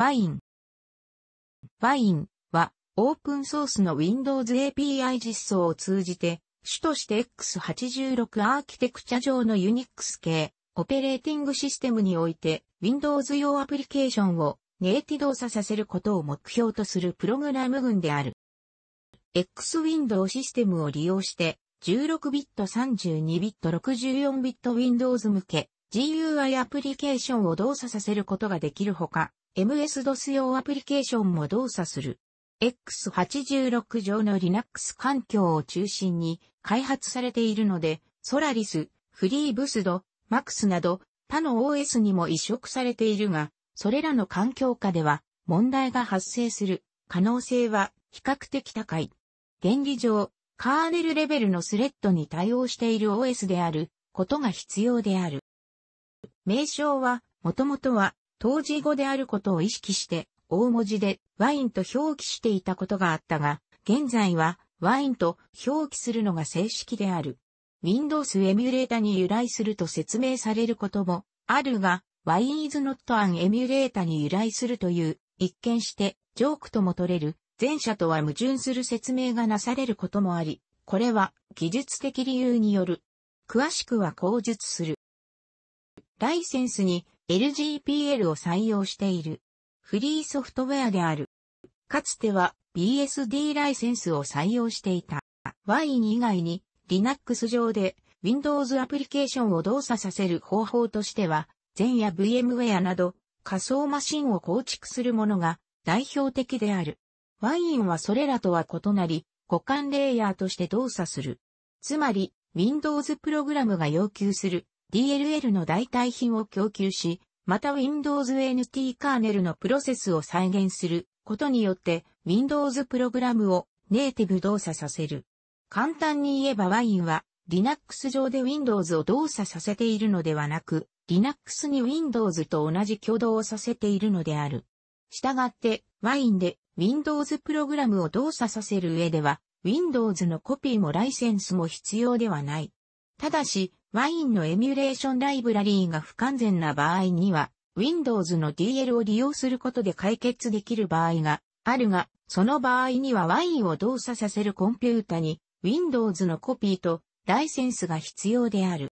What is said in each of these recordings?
ワイン。ワインはオープンソースの Windows API 実装を通じて主として X86 アーキテクチャ上の Unix 系オペレーティングシステムにおいて Windows 用アプリケーションをネイティ動作させることを目標とするプログラム群である。X-Window システムを利用して 16bit、32bit、64bit Windows 向け GUI アプリケーションを動作させることができるほか、MS-DOS 用アプリケーションも動作する。X86 上の Linux 環境を中心に開発されているので、ソラリス、フリーブスド、マクスなど他の OS にも移植されているが、それらの環境下では問題が発生する可能性は比較的高い。原理上、カーネルレベルのスレッドに対応している OS であることが必要である。名称は、もともとは当時語であることを意識して、大文字でワインと表記していたことがあったが、現在はワインと表記するのが正式である。Windows エミュレータに由来すると説明されることもあるが、ワイン is not an エミュレータに由来するという、一見してジョークとも取れる、前者とは矛盾する説明がなされることもあり、これは技術的理由による。詳しくは口述する。ライセンスに LGPL を採用している。フリーソフトウェアである。かつては BSD ライセンスを採用していた。ワイン以外に Linux 上で Windows アプリケーションを動作させる方法としては、全や VMware など仮想マシンを構築するものが代表的である。ワインはそれらとは異なり、互換レイヤーとして動作する。つまり、Windows プログラムが要求する DLL の代替品を供給し、また Windows NT カーネルのプロセスを再現することによって Windows プログラムをネイティブ動作させる。簡単に言えばワインは Linux 上で Windows を動作させているのではなく、Linux に Windows と同じ挙動をさせているのである。したがって、ワインで Windows プログラムを動作させる上では、Windows のコピーもライセンスも必要ではない。ただし、ワインのエミュレーションライブラリーが不完全な場合には、Windows の DL を利用することで解決できる場合があるが、その場合にはワインを動作させるコンピュータに Windows のコピーとライセンスが必要である。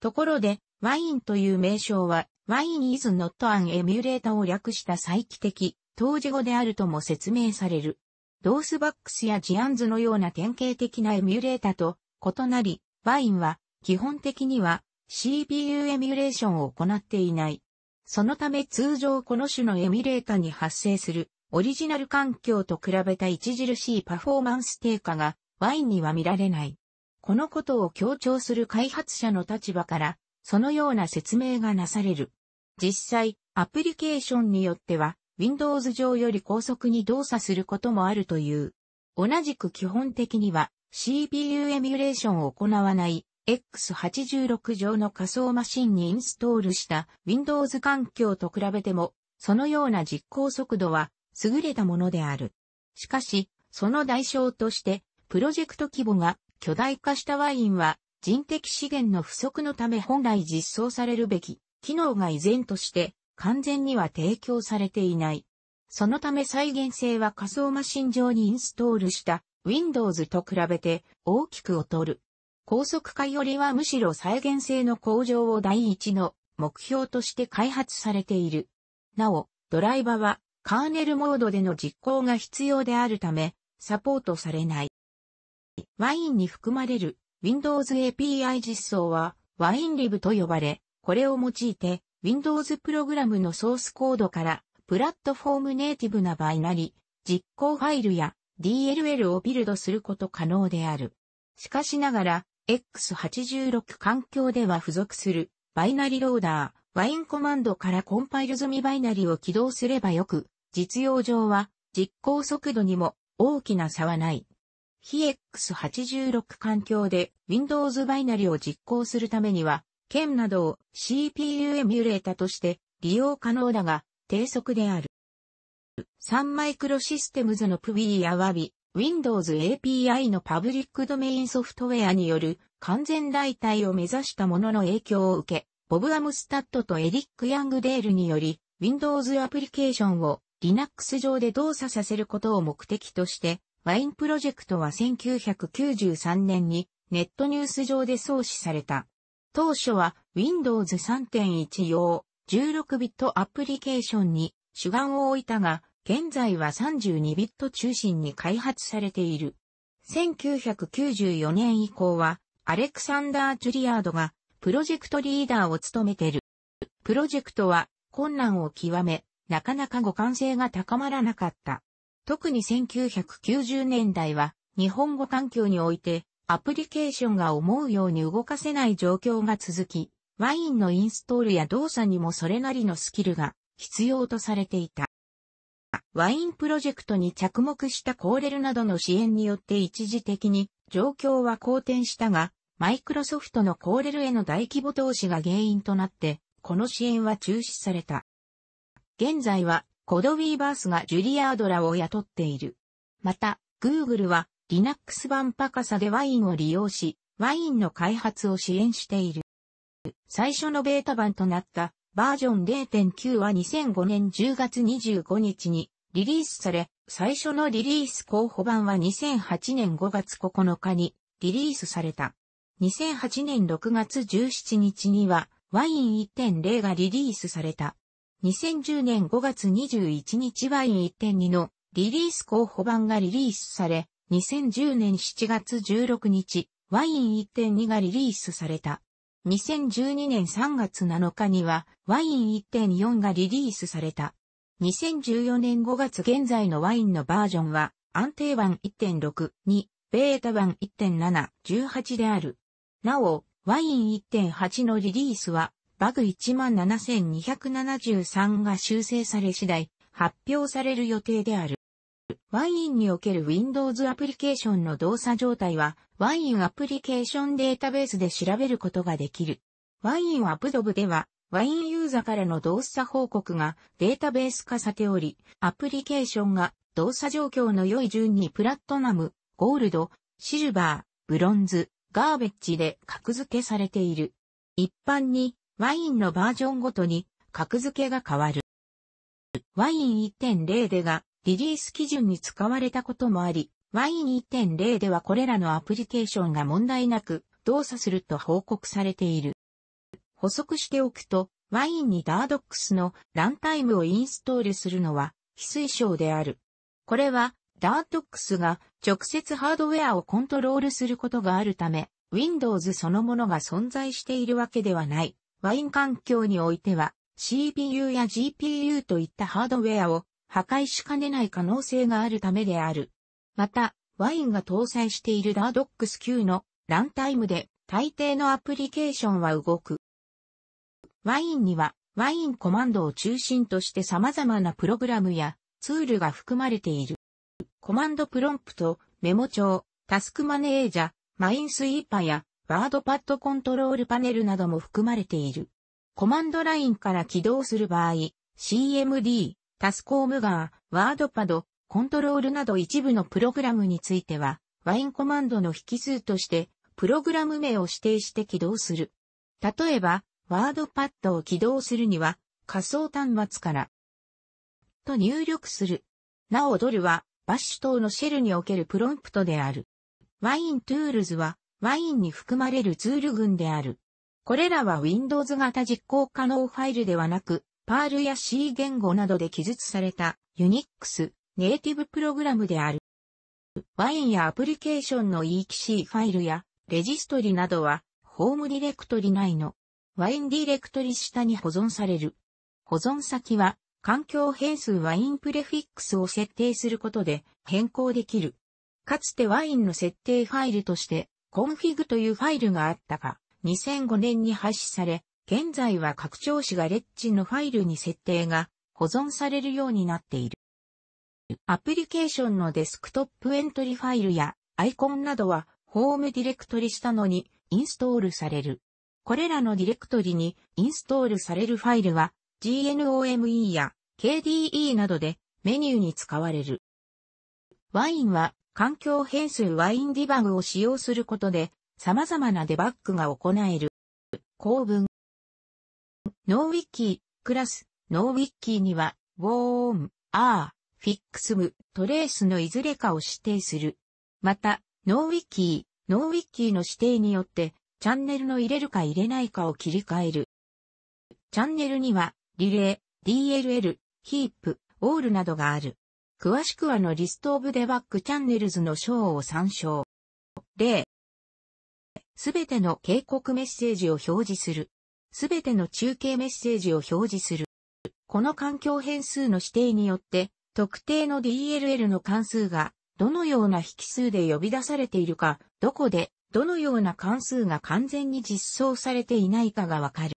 ところで、ワインという名称は、ワイン is not an emulator を略した再帰的、当時語であるとも説明される。ドースバックスやジアンズのような典型的なエミュレータと異なり、ワインは基本的には CPU エミュレーションを行っていない。そのため通常この種のエミュレータに発生するオリジナル環境と比べた著しいパフォーマンス低下がワインには見られない。このことを強調する開発者の立場から、そのような説明がなされる。実際、アプリケーションによっては、Windows 上より高速に動作することもあるという。同じく基本的には CPU エミュレーションを行わない X86 上の仮想マシンにインストールした Windows 環境と比べても、そのような実行速度は優れたものである。しかし、その代償として、プロジェクト規模が巨大化したワインは人的資源の不足のため本来実装されるべき機能が依然として完全には提供されていない。そのため再現性は仮想マシン上にインストールした Windows と比べて大きく劣る。高速化よりはむしろ再現性の向上を第一の目標として開発されている。なお、ドライバはカーネルモードでの実行が必要であるため、サポートされない。ワインに含まれる Windows API 実装はワインリブと呼ばれ、これを用いて Windows プログラムのソースコードからプラットフォームネイティブな場合なり、実行ファイルや DLL をビルドすること可能である。しかしながら、X86 環境では付属するバイナリローダー、ワインコマンドからコンパイル済みバイナリを起動すればよく、実用上は実行速度にも大きな差はない。非 X86 環境で Windows バイナリを実行するためには、剣などを CPU エミュレータとして利用可能だが、低速である。3マイクロシステムズの PV や w i Windows API のパブリックドメインソフトウェアによる完全代替を目指したものの影響を受け、ボブ・アムスタッドとエリック・ヤングデールにより、Windows アプリケーションを Linux 上で動作させることを目的として、ワインプロジェクトは1993年にネットニュース上で創始された。当初は Windows 3.1用16ビットアプリケーションに主眼を置いたが、現在は32ビット中心に開発されている。1994年以降は、アレクサンダー・ジュリアードが、プロジェクトリーダーを務めている。プロジェクトは、困難を極め、なかなか互換性が高まらなかった。特に1990年代は、日本語環境において、アプリケーションが思うように動かせない状況が続き、ワインのインストールや動作にもそれなりのスキルが必要とされていた。ワインプロジェクトに着目したコーレルなどの支援によって一時的に状況は好転したが、マイクロソフトのコーレルへの大規模投資が原因となって、この支援は中止された。現在は、コドウィーバースがジュリアードラを雇っている。また、Google は Linux 版パカサでワインを利用し、ワインの開発を支援している。最初のベータ版となったバージョン0.9は2005年10月25日にリリースされ、最初のリリース候補版は2008年5月9日にリリースされた。2008年6月17日にはワイン1.0がリリースされた。2010年5月21日ワイン1.2のリリース候補版がリリースされ、2010年7月16日、ワイン1.2がリリースされた。2012年3月7日には、ワイン1.4がリリースされた。2014年5月現在のワインのバージョンは、安定版1.6、2、ベータ版1.7、18である。なお、ワイン1.8のリリースは、バグ17273が修正され次第、発表される予定である。ワインにおける Windows アプリケーションの動作状態は、ワインアプリケーションデータベースで調べることができる。ワインアブドブでは、ワインユーザからの動作報告がデータベース化さており、アプリケーションが動作状況の良い順にプラットナム、ゴールド、シルバー、ブロンズ、ガーベッジで格付けされている。一般にワインのバージョンごとに格付けが変わる。ワイン1.0でがリリース基準に使われたこともあり、ワイン1.0ではこれらのアプリケーションが問題なく動作すると報告されている。補足しておくと、ワインにダードックスのランタイムをインストールするのは非推奨である。これは、ダードックスが直接ハードウェアをコントロールすることがあるため、Windows そのものが存在しているわけではない。ワイン環境においては、CPU や GPU といったハードウェアを破壊しかねない可能性があるためである。また、ワインが搭載しているダードックス9のランタイムで大抵のアプリケーションは動く。ワインには、ワインコマンドを中心として様々なプログラムやツールが含まれている。コマンドプロンプト、メモ帳、タスクマネージャー、マインスイーパーやワードパッドコントロールパネルなども含まれている。コマンドラインから起動する場合、CMD、タスコームガー、ワードパド、コントロールなど一部のプログラムについては、ワインコマンドの引数として、プログラム名を指定して起動する。例えば、ワードパッドを起動するには、仮想端末から、と入力する。なおドルは、バッシュ等のシェルにおけるプロンプトである。ワイントゥールズは、ワインに含まれるツール群である。これらは Windows 型実行可能ファイルではなく、パールや C 言語などで記述された Unix ネイティブプログラムである。ワインやアプリケーションの EXC ファイルやレジストリなどは、ホームディレクトリ内のワインディレクトリ下に保存される。保存先は、環境変数ワインプレフィックスを設定することで変更できる。かつてワインの設定ファイルとして、config というファイルがあったが、2005年に廃止され、現在は拡張子がレッジのファイルに設定が保存されるようになっている。アプリケーションのデスクトップエントリーファイルやアイコンなどはホームディレクトリ下のにインストールされる。これらのディレクトリにインストールされるファイルは GNOME や KDE などでメニューに使われる。ワインは環境変数ワインディバグを使用することで様々なデバッグが行える。公文。ノーウィッキー、クラス、ノーウィッキーには、ウォーン、アー、フィックスム、トレースのいずれかを指定する。また、ノーウィッキー、ノーウィッキーの指定によって、チャンネルの入れるか入れないかを切り替える。チャンネルには、リレー、DLL、ヒープ、オールなどがある。詳しくはのリストオブデバッグチャンネルズの章を参照。例。すべての警告メッセージを表示する。すべての中継メッセージを表示する。この環境変数の指定によって、特定の DLL の関数がどのような引数で呼び出されているか、どこでどのような関数が完全に実装されていないかがわかる。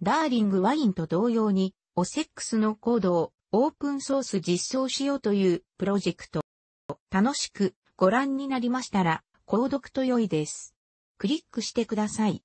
ダーリングワインと同様に、オセックスのコードをオープンソース実装しようというプロジェクト。楽しくご覧になりましたら、購読と良いです。クリックしてください。